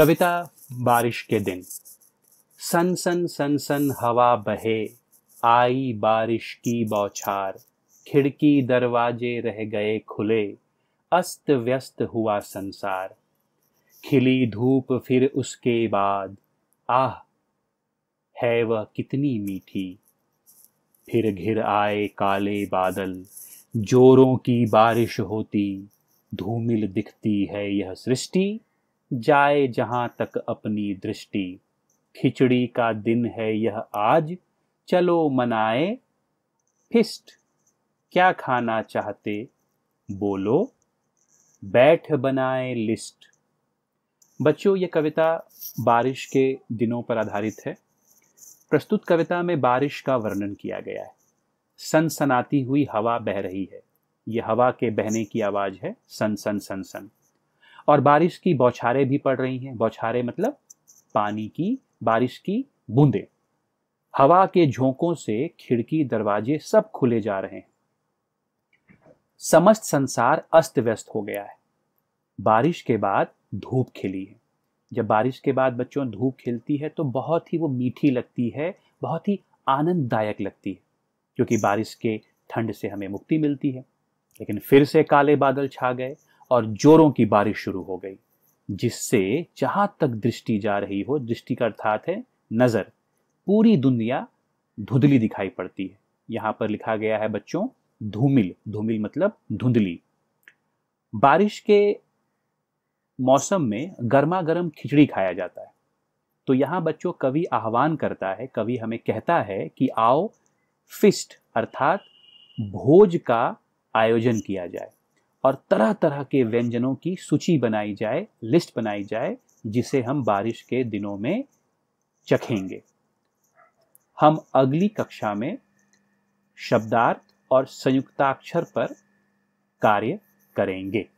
कविता बारिश के दिन सन सन सन सन हवा बहे आई बारिश की बौछार खिड़की दरवाजे रह गए खुले अस्त व्यस्त हुआ संसार खिली धूप फिर उसके बाद आह है वह कितनी मीठी फिर घिर आए काले बादल जोरों की बारिश होती धूमिल दिखती है यह सृष्टि जाए जहां तक अपनी दृष्टि खिचड़ी का दिन है यह आज चलो मनाए फिस्ट क्या खाना चाहते बोलो बैठ बनाए लिस्ट बच्चों ये कविता बारिश के दिनों पर आधारित है प्रस्तुत कविता में बारिश का वर्णन किया गया है सनसनाती हुई हवा बह रही है यह हवा के बहने की आवाज़ है सन सन सन सन और बारिश की बौछारें भी पड़ रही हैं बौछारें मतलब पानी की बारिश की बूंदें हवा के झोंकों से खिड़की दरवाजे सब खुले जा रहे हैं समस्त संसार अस्त व्यस्त हो गया है बारिश के बाद धूप खिली है जब बारिश के बाद बच्चों धूप खिलती है तो बहुत ही वो मीठी लगती है बहुत ही आनंददायक लगती है क्योंकि बारिश के ठंड से हमें मुक्ति मिलती है लेकिन फिर से काले बादल छा गए और जोरों की बारिश शुरू हो गई जिससे जहां तक दृष्टि जा रही हो दृष्टि का अर्थात है नज़र पूरी दुनिया धुंधली दिखाई पड़ती है यहां पर लिखा गया है बच्चों धूमिल धूमिल मतलब धुंधली बारिश के मौसम में गर्मा गर्म खिचड़ी खाया जाता है तो यहां बच्चों कवि आह्वान करता है कवि हमें कहता है कि आओ फिस्ट अर्थात भोज का आयोजन किया जाए और तरह तरह के व्यंजनों की सूची बनाई जाए लिस्ट बनाई जाए जिसे हम बारिश के दिनों में चखेंगे हम अगली कक्षा में शब्दार्थ और संयुक्ताक्षर पर कार्य करेंगे